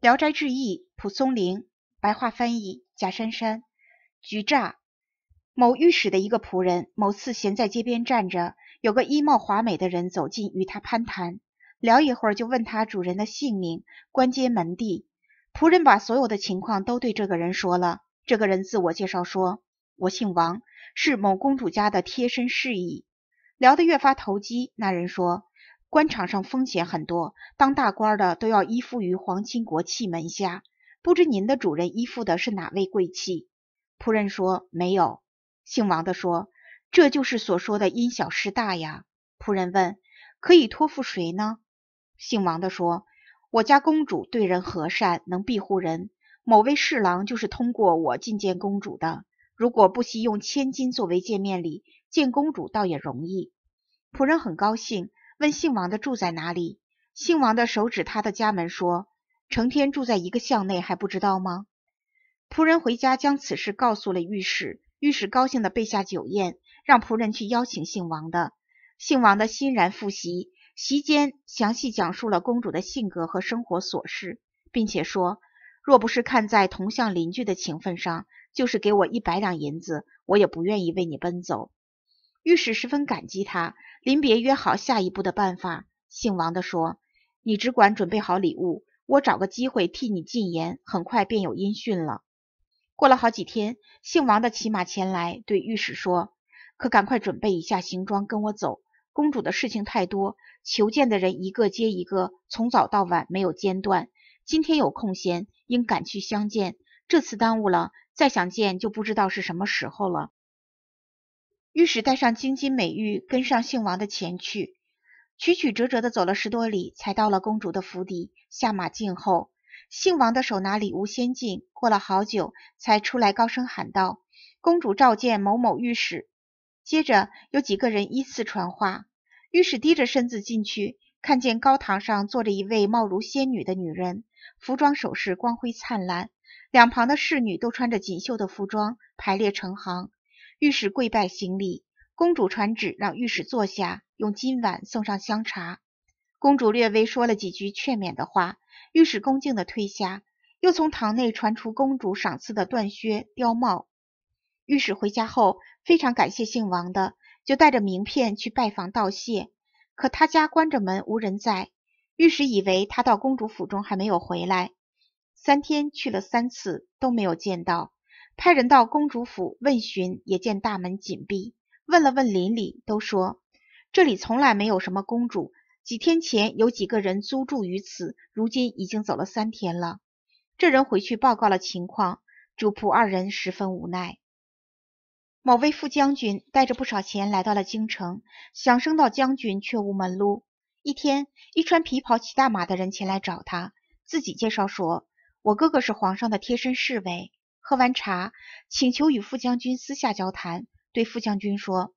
《聊斋志异》蒲松龄，白话翻译贾姗姗。局诈，某御史的一个仆人，某次闲在街边站着，有个衣帽华美的人走近与他攀谈，聊一会儿就问他主人的姓名、官阶、门第。仆人把所有的情况都对这个人说了。这个人自我介绍说：“我姓王，是某公主家的贴身侍役。”聊得越发投机，那人说。官场上风险很多，当大官的都要依附于皇亲国戚门下。不知您的主人依附的是哪位贵戚？仆人说没有。姓王的说：“这就是所说的因小失大呀。”仆人问：“可以托付谁呢？”姓王的说：“我家公主对人和善，能庇护人。某位侍郎就是通过我觐见公主的。如果不惜用千金作为见面礼，见公主倒也容易。”仆人很高兴。问姓王的住在哪里？姓王的手指他的家门说：“成天住在一个巷内，还不知道吗？”仆人回家将此事告诉了御史，御史高兴的备下酒宴，让仆人去邀请姓王的。姓王的欣然赴席，席间详细讲述了公主的性格和生活琐事，并且说：“若不是看在同巷邻居的情分上，就是给我一百两银子，我也不愿意为你奔走。”御史十分感激他，临别约好下一步的办法。姓王的说：“你只管准备好礼物，我找个机会替你进言，很快便有音讯了。”过了好几天，姓王的骑马前来，对御史说：“可赶快准备一下行装，跟我走。公主的事情太多，求见的人一个接一个，从早到晚没有间断。今天有空闲，应赶去相见。这次耽误了，再想见就不知道是什么时候了。”御史带上金金美玉，跟上姓王的前去，曲曲折折的走了十多里，才到了公主的府邸。下马进后，姓王的手拿礼物先进，过了好久，才出来高声喊道：“公主召见某某御史。”接着有几个人依次传话。御史低着身子进去，看见高堂上坐着一位貌如仙女的女人，服装首饰光辉灿烂，两旁的侍女都穿着锦绣的服装，排列成行。御史跪拜行礼，公主传旨让御史坐下，用金碗送上香茶。公主略微说了几句劝勉的话，御史恭敬的退下。又从堂内传出公主赏赐的缎靴、貂帽。御史回家后，非常感谢姓王的，就带着名片去拜访道谢。可他家关着门，无人在。御史以为他到公主府中还没有回来，三天去了三次都没有见到。派人到公主府问询，也见大门紧闭。问了问邻里，都说这里从来没有什么公主。几天前有几个人租住于此，如今已经走了三天了。这人回去报告了情况，主仆二人十分无奈。某位副将军带着不少钱来到了京城，想升到将军却无门路。一天，一穿皮袍骑大马的人前来找他，自己介绍说：“我哥哥是皇上的贴身侍卫。”喝完茶，请求与傅将军私下交谈。对傅将军说：“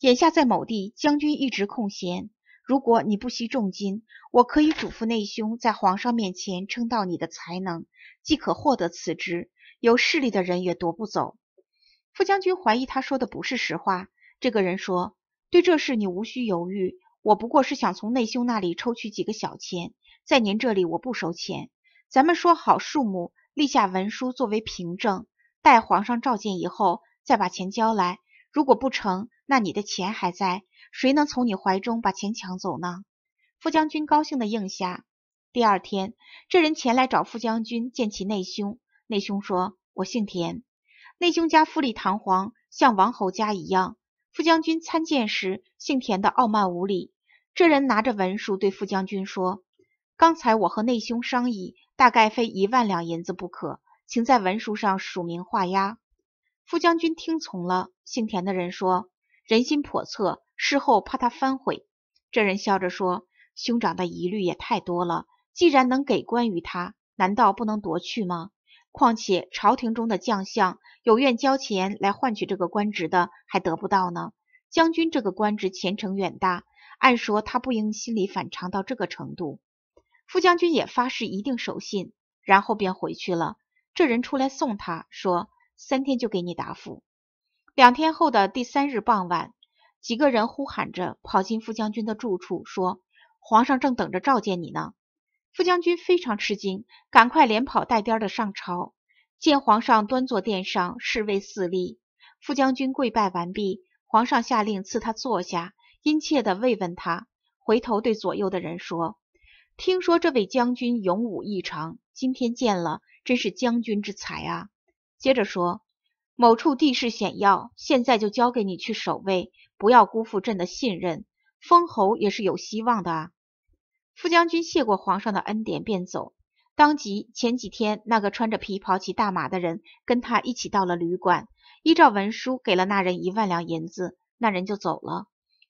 眼下在某地，将军一直空闲。如果你不惜重金，我可以嘱咐内兄在皇上面前称道你的才能，即可获得此职。有势力的人也夺不走。”傅将军怀疑他说的不是实话。这个人说：“对这事你无需犹豫，我不过是想从内兄那里抽取几个小钱，在您这里我不收钱。咱们说好数目。”立下文书作为凭证，待皇上召见以后，再把钱交来。如果不成，那你的钱还在，谁能从你怀中把钱抢走呢？傅将军高兴地应下。第二天，这人前来找傅将军，见其内兄。内兄说：“我姓田，内兄家富丽堂皇，像王侯家一样。”傅将军参见时，姓田的傲慢无礼。这人拿着文书对傅将军说。刚才我和内兄商议，大概非一万两银子不可，请在文书上署名画押。傅将军听从了。姓田的人说：“人心叵测，事后怕他反悔。”这人笑着说：“兄长的疑虑也太多了。既然能给官于他，难道不能夺去吗？况且朝廷中的将相，有愿交钱来换取这个官职的，还得不到呢。将军这个官职前程远大，按说他不应心里反常到这个程度。”傅将军也发誓一定守信，然后便回去了。这人出来送他，说三天就给你答复。两天后的第三日傍晚，几个人呼喊着跑进傅将军的住处，说皇上正等着召见你呢。傅将军非常吃惊，赶快连跑带颠的上朝。见皇上端坐殿上，侍卫四立。傅将军跪拜完毕，皇上下令赐他坐下，殷切地慰问他。回头对左右的人说。听说这位将军勇武异常，今天见了，真是将军之才啊。接着说，某处地势险要，现在就交给你去守卫，不要辜负朕的信任。封侯也是有希望的啊。副将军谢过皇上的恩典，便走。当即前几天那个穿着皮袍骑大马的人跟他一起到了旅馆，依照文书给了那人一万两银子，那人就走了。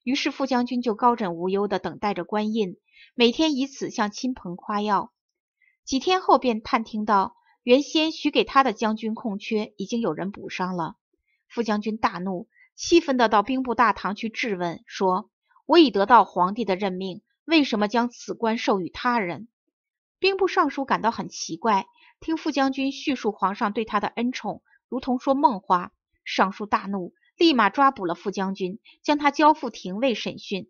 于是副将军就高枕无忧的等待着官印。每天以此向亲朋夸耀。几天后，便探听到原先许给他的将军空缺已经有人补上了。傅将军大怒，气愤地到兵部大堂去质问，说：“我已得到皇帝的任命，为什么将此官授予他人？”兵部尚书感到很奇怪，听傅将军叙述皇上对他的恩宠，如同说梦话。尚书大怒，立马抓捕了傅将军，将他交付廷尉审讯。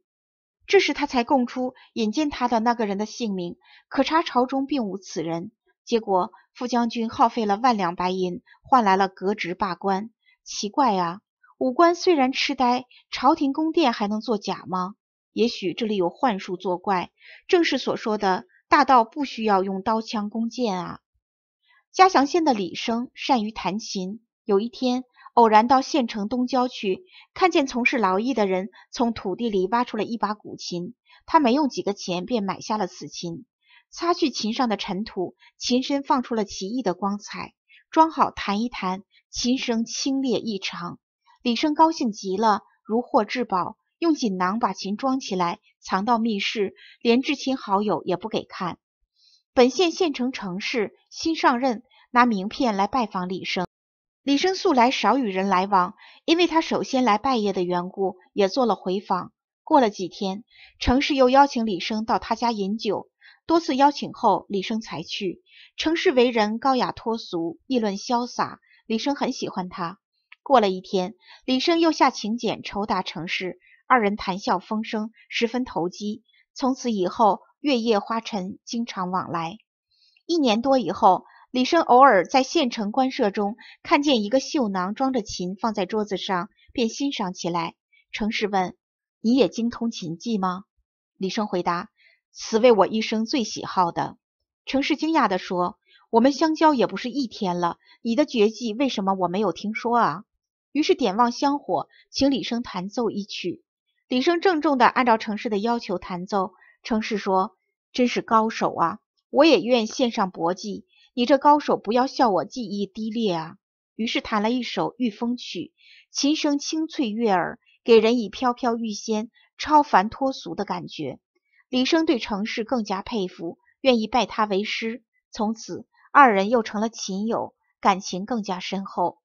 这时他才供出引荐他的那个人的姓名，可查朝中并无此人。结果傅将军耗费了万两白银，换来了革职罢官。奇怪啊，武官虽然痴呆，朝廷宫殿还能作假吗？也许这里有幻术作怪。正是所说的，大道不需要用刀枪弓箭啊。嘉祥县的李生善于弹琴，有一天。偶然到县城东郊去，看见从事劳役的人从土地里挖出了一把古琴，他没用几个钱便买下了此琴。擦去琴上的尘土，琴身放出了奇异的光彩。装好弹一弹，琴声清冽异常。李生高兴极了，如获至宝，用锦囊把琴装起来，藏到密室，连至亲好友也不给看。本县县城城市新上任拿名片来拜访李生。李生素来少与人来往，因为他首先来拜谒的缘故，也做了回访。过了几天，程氏又邀请李生到他家饮酒，多次邀请后，李生才去。程氏为人高雅脱俗，议论潇洒，李生很喜欢他。过了一天，李生又下请柬酬答程氏，二人谈笑风生，十分投机。从此以后，月夜花晨，经常往来。一年多以后。李生偶尔在县城官舍中看见一个绣囊装着琴放在桌子上，便欣赏起来。程氏问：“你也精通琴技吗？”李生回答：“此为我一生最喜好的。”程氏惊讶地说：“我们相交也不是一天了，你的绝技为什么我没有听说啊？”于是点望香火，请李生弹奏一曲。李生郑重地按照程氏的要求弹奏。程氏说：“真是高手啊！我也愿献上薄技。”你这高手，不要笑我技艺低劣啊！于是弹了一首《御风曲》，琴声清脆悦耳，给人以飘飘欲仙、超凡脱俗的感觉。李生对程氏更加佩服，愿意拜他为师。从此，二人又成了琴友，感情更加深厚。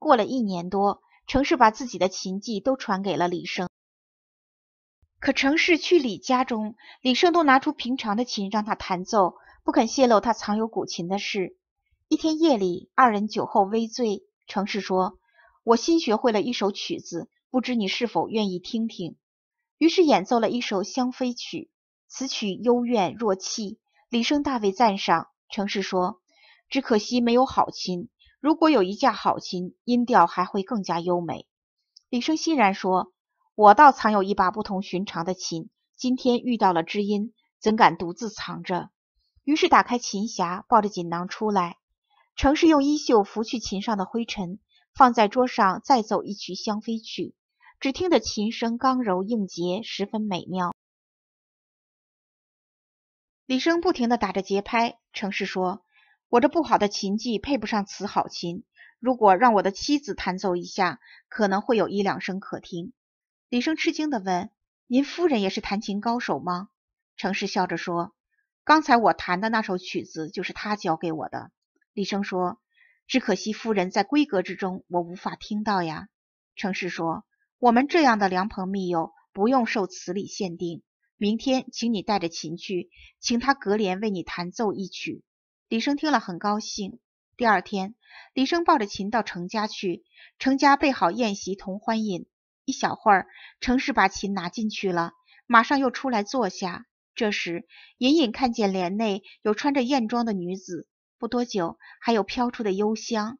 过了一年多，程氏把自己的琴技都传给了李生。可程氏去李家中，李生都拿出平常的琴让他弹奏。不肯泄露他藏有古琴的事。一天夜里，二人酒后微醉，程氏说：“我新学会了一首曲子，不知你是否愿意听听？”于是演奏了一首《香妃曲》。此曲幽怨若泣，李生大为赞赏。程氏说：“只可惜没有好琴，如果有一架好琴，音调还会更加优美。”李生欣然说：“我倒藏有一把不同寻常的琴，今天遇到了知音，怎敢独自藏着？”于是打开琴匣，抱着锦囊出来。程氏用衣袖拂去琴上的灰尘，放在桌上，再奏一曲《香妃曲》。只听得琴声刚柔应节，十分美妙。李生不停的打着节拍。程氏说：“我这不好的琴技配不上此好琴，如果让我的妻子弹奏一下，可能会有一两声可听。”李生吃惊的问：“您夫人也是弹琴高手吗？”程氏笑着说。刚才我弹的那首曲子就是他教给我的。李生说：“只可惜夫人在闺阁之中，我无法听到呀。”程氏说：“我们这样的良朋密友，不用受词礼限定。明天，请你带着琴去，请他隔帘为你弹奏一曲。”李生听了很高兴。第二天，李生抱着琴到程家去，程家备好宴席，同欢饮。一小会儿，程氏把琴拿进去了，马上又出来坐下。这时，隐隐看见帘内有穿着艳装的女子。不多久，还有飘出的幽香。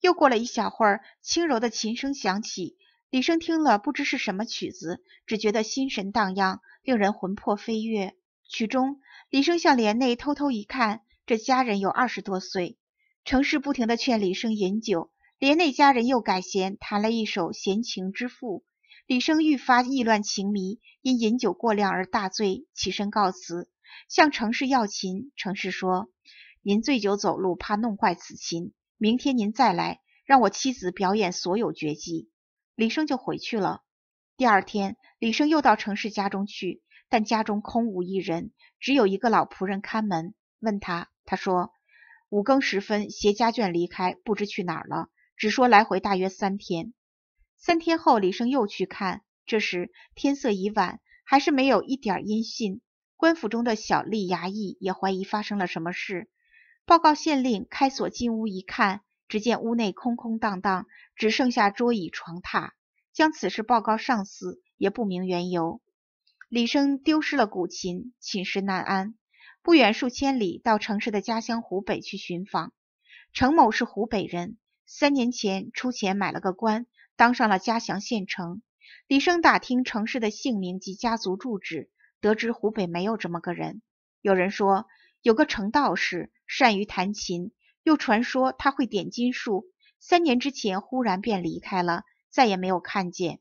又过了一小会儿，轻柔的琴声响起。李生听了，不知是什么曲子，只觉得心神荡漾，令人魂魄飞跃。曲中，李生向帘内偷偷一看，这家人有二十多岁，程氏不停的劝李生饮酒。帘内家人又改弦，弹了一首《闲情之赋》。李生愈发意乱情迷，因饮酒过量而大醉，起身告辞，向程氏要琴。程氏说：“您醉酒走路，怕弄坏此琴，明天您再来，让我妻子表演所有绝技。”李生就回去了。第二天，李生又到程氏家中去，但家中空无一人，只有一个老仆人看门。问他，他说：“五更时分携家眷离开，不知去哪了，只说来回大约三天。”三天后，李生又去看，这时天色已晚，还是没有一点音信。官府中的小吏衙役也怀疑发生了什么事，报告县令。开锁进屋一看，只见屋内空空荡荡，只剩下桌椅床榻。将此事报告上司，也不明缘由。李生丢失了古琴，寝食难安，不远数千里到城市的家乡湖北去寻访。程某是湖北人，三年前出钱买了个官。当上了嘉祥县城，李生打听城市的姓名及家族住址，得知湖北没有这么个人。有人说有个程道士，善于弹琴，又传说他会点金术，三年之前忽然便离开了，再也没有看见。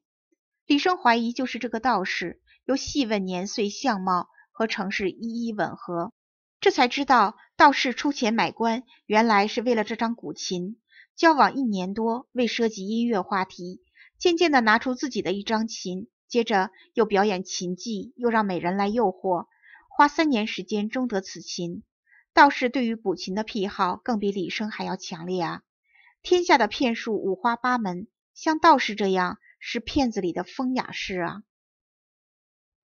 李生怀疑就是这个道士，又细问年岁、相貌，和程氏一一吻合，这才知道道士出钱买官，原来是为了这张古琴。交往一年多，未涉及音乐话题，渐渐的拿出自己的一张琴，接着又表演琴技，又让美人来诱惑，花三年时间终得此琴。道士对于古琴的癖好，更比李生还要强烈啊！天下的骗术五花八门，像道士这样是骗子里的风雅事啊！